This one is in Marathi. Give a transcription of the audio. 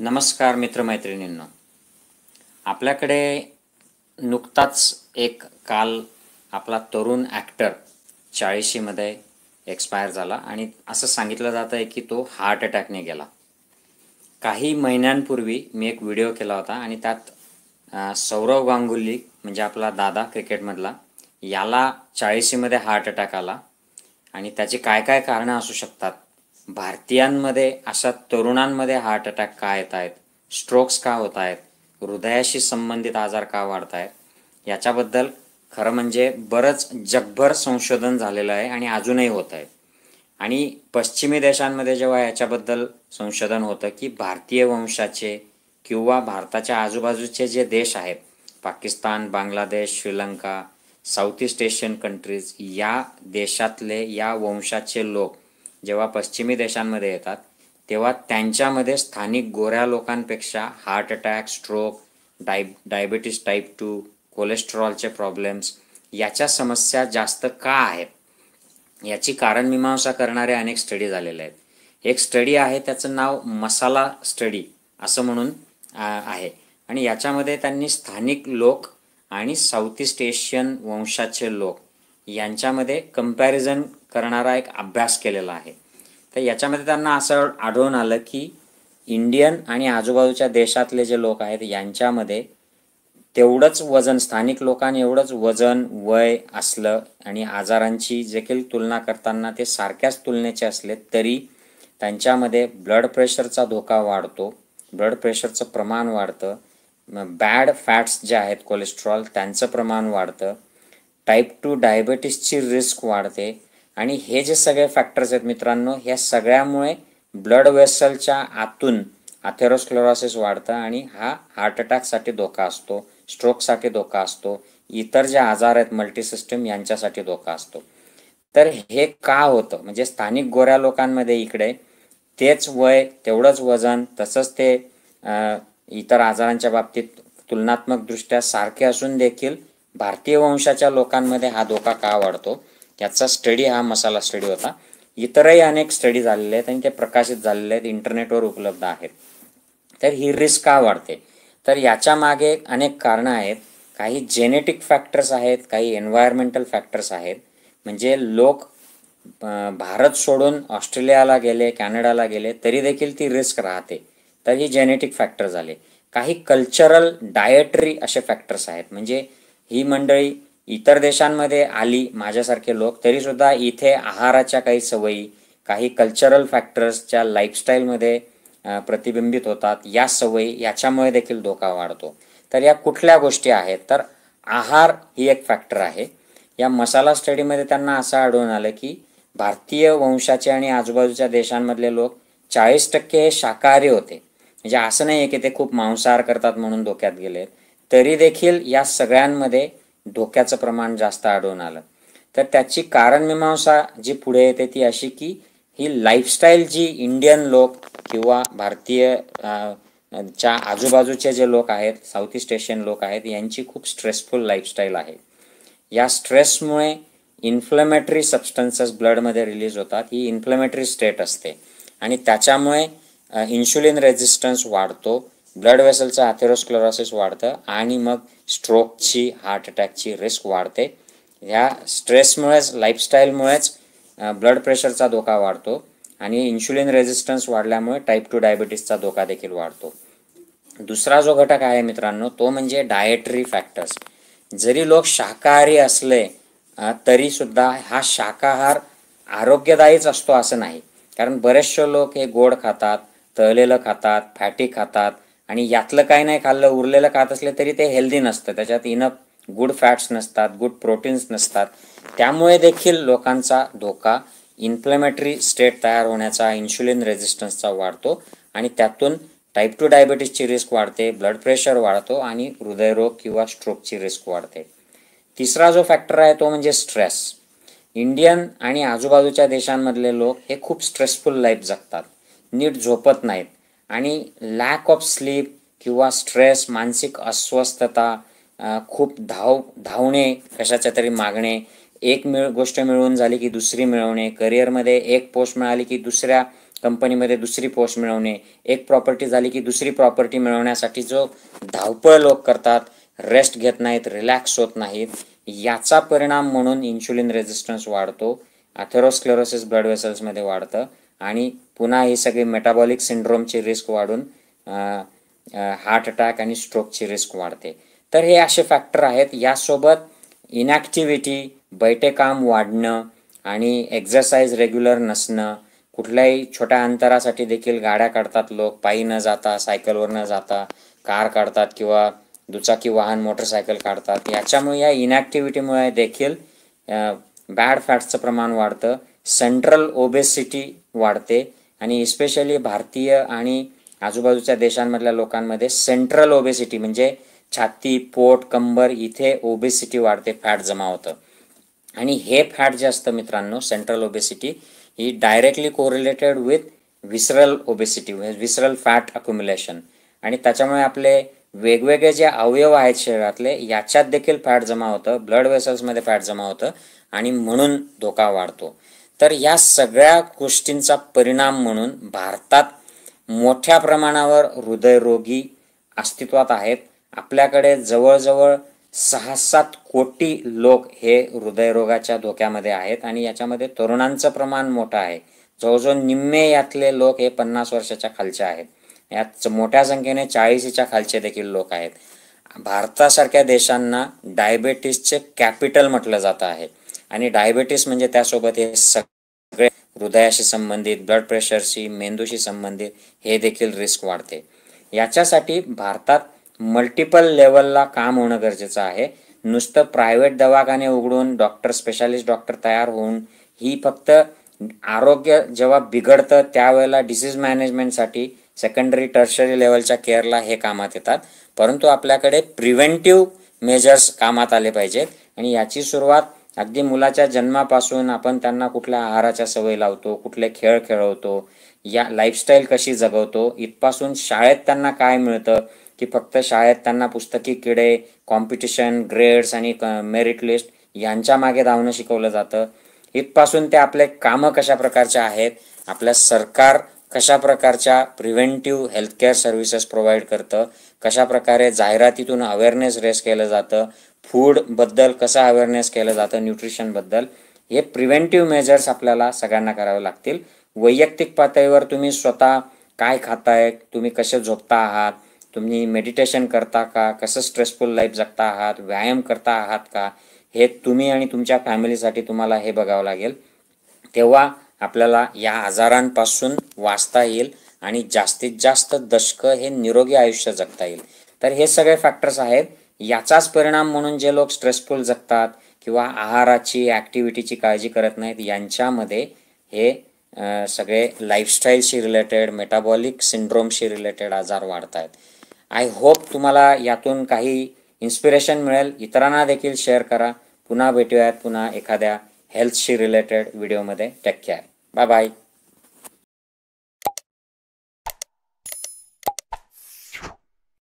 नमस्कार मित्रमैत्रिणींनो आपल्याकडे नुकताच एक काल आपला तरुण ॲक्टर चाळीशीमध्ये एक्सपायर झाला आणि असं सांगितलं जात आहे की तो हार्ट अटॅकने गेला काही महिन्यांपूर्वी मी एक व्हिडिओ केला होता आणि त्यात सौरव गांगुली म्हणजे आपला दादा क्रिकेटमधला याला चाळीशीमध्ये हार्ट अटॅक आला आणि त्याची काय काय कारणं असू शकतात भारतीयांमध्ये अशा तरुणांमध्ये हार्ट अटॅक का येत आहेत स्ट्रोक्स का होत आहेत हृदयाशी संबंधित आजार का वाढत आहेत याच्याबद्दल खरं म्हणजे बरंच जगभर संशोधन झालेलं आहे आणि अजूनही होत आहे आणि पश्चिमी देशांमध्ये जेव्हा याच्याबद्दल संशोधन होतं की भारतीय वंशाचे किंवा भारताच्या आजूबाजूचे जे देश आहेत Pakistan Bangladesh Sri Lanka south east Asian countries या देशातले या वंशाचे लोक जेव्हा पश्चिमी देशांमध्ये येतात तेव्हा त्यांच्यामध्ये स्थानिक गोऱ्या लोकांपेक्षा हार्ट अटॅक स्ट्रोक डायब डायबिटीस टाईप टू कोलेस्ट्रॉलचे प्रॉब्लेम्स याच्या समस्या जास्त का आहेत याची कारणमीमांसा करणारे अनेक स्टडी झालेले आहेत एक स्टडी आहे त्याचं नाव मसाला स्टडी असं म्हणून आहे आणि याच्यामध्ये त्यांनी स्थानिक लोक आणि साऊथ ईस्ट एशियन वंशाचे लोक यांच्यामध्ये कम्पॅरिझन करणारा एक अभ्यास केलेला आहे तर याच्यामध्ये त्यांना असं आढळून आलं की इंडियन आणि आजूबाजूच्या देशातले जे लोक आहेत यांच्यामध्ये तेवढंच वजन स्थानिक लोकांनी एवढंच वजन वय असलं आणि आजारांची देखील तुलना करताना ते सारख्याच तुलनेचे असले तरी त्यांच्यामध्ये ब्लड प्रेशरचा धोका वाढतो ब्लड प्रेशरचं प्रमाण वाढतं बॅड फॅट्स जे आहेत कोलेस्ट्रॉल त्यांचं प्रमाण वाढतं टाईप टू डायबेटीसची रिस्क वाढते आणि हे जे सगळे फॅक्टर्स आहेत मित्रांनो ह्या सगळ्यामुळे ब्लड वेसलच्या आतून अथेरोस्क्लोरोसिस वाढतं आणि हा हार्ट अटॅकसाठी धोका असतो स्ट्रोकसाठी धोका असतो इतर जे आजार आहेत मल्टीसिस्टम यांच्यासाठी धोका असतो तर हे का होतं म्हणजे स्थानिक गोऱ्या लोकांमध्ये इकडे तेच वय तेवढंच वजन तसंच ते इतर आजारांच्या बाबतीत तुलनात्मकदृष्ट्या सारखे असून देखील भारतीय वंशाच्या लोकांमध्ये हा धोका का वाढतो याचा स्टडी हा मसाला स्टडी होता इतरही अनेक स्टडी झालेले आहेत आणि ते प्रकाशित झालेले आहेत इंटरनेटवर उपलब्ध आहेत तर ही रिस्क का वाढते तर याच्या मागे अनेक कारणं आहेत काही जेनेटिक फॅक्टर्स आहेत काही एन्व्हायरमेंटल फॅक्टर्स आहेत म्हणजे लोक भारत सोडून ऑस्ट्रेलियाला गेले कॅनडाला गेले तरी देखील ती रिस्क राहते तर ही जेनेटिक फॅक्टर झाले काही कल्चरल डायटरी असे फॅक्टर्स आहेत म्हणजे ही मंडळी इतर देशांमध्ये आली माझ्यासारखे लोक तरीसुद्धा इथे आहाराच्या काही सवयी काही कल्चरल फॅक्टर्सच्या लाईफस्टाईलमध्ये प्रतिबिंबित होतात या सवयी याच्यामुळे देखील धोका वाढतो तर या कुठल्या गोष्टी आहेत तर आहार ही एक फॅक्टर आहे या मसाला स्टडीमध्ये त्यांना असं आढळून आलं की भारतीय वंशाचे आणि आजूबाजूच्या देशांमधले लोक चाळीस टक्के हे शाकाहारी होते म्हणजे असं नाही आहे की ते खूप मांसाहार करतात म्हणून धोक्यात गेले तरी देखील या सगळ्यांमध्ये धोक्याचं प्रमाण जास्त आढळून आलं तर त्याची कारणमीमांसा जी पुढे येते ती अशी की ही लाईफस्टाईल जी इंडियन लोक किंवा भारतीय च्या आजूबाजूचे जे लोक आहेत साऊथ ईस्ट एशियन लोक आहेत यांची खूप स्ट्रेसफुल लाईफस्टाईल आहे या स्ट्रेसमुळे इन्फ्लेमेटरी सबस्टन्सेस ब्लडमध्ये रिलीज होतात ही इन्फ्लेमेटरी स्टेट असते आणि त्याच्यामुळे इन्शुलिन रेझिस्टन्स वाढतो ब्लड वेसलचं ॲथेरोस्क्लोरोसिस वाढतं आणि मग स्ट्रोकची हार्ट अटॅकची रिस्क वाढते ह्या स्ट्रेसमुळेच लाईफस्टाईलमुळेच ब्लड प्रेशरचा धोका वाढतो आणि इन्शुलिन रेझिस्टन्स वाढल्यामुळे टाईप टू डायबिटीसचा धोका देखील वाढतो दुसरा जो घटक आहे मित्रांनो तो म्हणजे डायटरी फॅक्टर्स जरी लोक शाकाहारी असले तरीसुद्धा हा शाकाहार आरोग्यदायीच असतो असं नाही कारण बरेचसे लोक हे गोड खातात तळलेलं खातात फॅटी खातात आणि यातलं काय नाही खाल्लं उरलेलं खात असले तरी ते हेल्दी नसतं त्याच्यात इनफ गुड फॅट्स नसतात गुड प्रोटीन्स नसतात त्यामुळे देखील लोकांचा धोका इन्फ्लेमेटरी स्टेट तयार होण्याचा इन्शुलिन रेजिस्टन्सचा वाढतो आणि त्यातून टाईप टू डायबिटीसची रिस्क वाढते ब्लड प्रेशर वाढतो आणि हृदयरोग किंवा स्ट्रोकची रिस्क वाढते तिसरा जो फॅक्टर आहे तो म्हणजे स्ट्रेस इंडियन आणि आजूबाजूच्या देशांमधले लोक हे खूप स्ट्रेसफुल लाईफ जगतात नीट झोपत नाहीत आणि लॅक ऑफ स्लीप किंवा स्ट्रेस मानसिक अस्वस्थता खूप धाव धावणे कशाच्या तरी मागणे एक मिळ गोष्ट मिळवून झाली की दुसरी मिळवणे करिअरमध्ये एक पोस्ट मिळाली की दुसऱ्या कंपनीमध्ये दुसरी पोस्ट मिळवणे एक प्रॉपर्टी झाली की दुसरी प्रॉपर्टी मिळवण्यासाठी जो धावपळ लोक करतात रेस्ट घेत नाहीत रिलॅक्स होत नाहीत याचा परिणाम म्हणून इन्शुलिन रेझिस्टन्स वाढतो अथेरोस्क्लेरोसिस ब्लड वेसल्समध्ये वाढतं आणि पुन्हा हे सगळे मेटाबॉलिक सिंड्रोमची रिस्क वाढून हार्ट अटॅक आणि स्ट्रोकची रिस्क वाढते तर हे असे फॅक्टर आहेत यासोबत इनॅक्टिव्हिटी काम वाढणं आणि एक्झरसाईज रेग्युलर नसणं कुठल्याही छोट्या अंतरासाठी देखील गाड्या काढतात लोक पायी न जाता सायकलवर न जाता कार काढतात किंवा दुचाकी वाहन मोटरसायकल काढतात याच्यामुळे या इनॅक्टिव्हिटीमुळे देखील बॅड फॅट्सचं प्रमाण वाढतं सेंट्रल ओबेसिटी वाढते आणि इस्पेशली भारतीय आणि आजूबाजूच्या देशांमधल्या लोकांमध्ये सेंट्रल ओबेसिटी म्हणजे छाती पोट कंबर इथे ओबेसिटी वाढते फॅट जमा होतं आणि हे फॅट जे असतं मित्रांनो सेंट्रल ओबेसिटी ही directly correlated with visceral obesity visceral fat accumulation आणि त्याच्यामुळे आपले वेगवेगळे जे अवयव आहेत शरीरातले याच्यात देखील फॅट जमा होतं ब्लड वेसल्समध्ये फॅट जमा होतं आणि म्हणून धोका वाढतो तर या सगळ्या गोष्टींचा परिणाम म्हणून भारतात मोठ्या प्रमाणावर हृदयरोगी अस्तित्वात आहेत आपल्याकडे जवळजवळ सहा सात कोटी लोक हे हृदयरोगाच्या धोक्यामध्ये आहेत आणि याच्यामध्ये तरुणांचं प्रमाण मोठं आहे जवळजवळ निम्मे यातले लोक हे पन्नास वर्षाच्या खालचे आहेत यात मोठ्या संख्येने चाळीसीच्या खालचे देखील लोक आहेत भारतासारख्या देशांना डायबेटीसचे कॅपिटल म्हटलं जात आहे आणि डायबेटीस म्हणजे त्यासोबत हे सगळे हृदयाशी संबंधित ब्लड प्रेशरशी मेंदूशी संबंधित हे देखील रिस्क वाढते याच्यासाठी भारतात मल्टिपल लेवलला काम होणं गरजेचं आहे नुसतं प्रायव्हेट दवाखाने उघडून डॉक्टर स्पेशालिस्ट डॉक्टर तयार होऊन ही फक्त आरोग्य जेव्हा बिघडतं त्यावेळेला डिसीज मॅनेजमेंटसाठी सेकंडरी टर्शरी लेवलच्या केअरला हे कामात येतात परंतु आपल्याकडे प्रिव्हेंटिव्ह मेजर्स कामात आले पाहिजेत आणि याची सुरुवात अगदी मुलाच्या जन्मापासून आपण त्यांना कुठल्या आहाराच्या सवय लावतो कुठले खेळ खेळवतो या लाईफस्टाईल कशी जगवतो इथपासून शाळेत त्यांना काय मिळतं की फक्त शाळेत त्यांना पुस्तकी किडे कॉम्पिटिशन ग्रेड्स आणि मेरिट लिस्ट यांच्या मागे धावणं शिकवलं जातं इथपासून ते आपले कामं कशा प्रकारचे आहेत आपल्या सरकार कशा प्रकारच्या प्रिव्हेंटिव्ह हेल्थकेअर सर्व्हिसेस प्रोव्हाइड करतं कशा प्रकारे जाहिरातीतून अवेअरनेस रेस केलं जातं फूडबद्दल कसं अवेअरनेस केलं जातं न्यूट्रिशनबद्दल हे प्रिव्हेंटिव्ह मेजर्स आपल्याला सगळ्यांना करावे लागतील वैयक्तिक पातळीवर तुम्ही स्वतः काय खाताय तुम्ही कसे झोपता आहात तुम्ही मेडिटेशन करता का कसं स्ट्रेसफुल लाईफ जगता आहात व्यायाम करता आहात का हे तुम्ही आणि तुमच्या फॅमिलीसाठी तुम्हाला हे बघावं लागेल तेव्हा आपल्याला या आजारांपासून वाचता येईल आणि जास्तीत जास्त दशकं हे निरोगी आयुष्य जगता येईल तर हे सगळे फॅक्टर्स आहेत याचाच परिणाम म्हणून जे लोक स्ट्रेसफुल जगतात किंवा आहाराची ॲक्टिव्हिटीची काळजी करत नाहीत यांच्यामध्ये हे सगळे लाईफस्टाईलशी रिलेटेड मेटाबॉलिक सिंड्रोमशी रिलेटेड आजार वाढत आहेत आय होप तुम्हाला यातून काही इन्स्पिरेशन मिळेल इतरांना देखील शेअर करा पुन्हा भेटूयात पुन्हा एखाद्या हेल्थशी रिलेटेड व्हिडिओमध्ये टेक केअर बाय बाय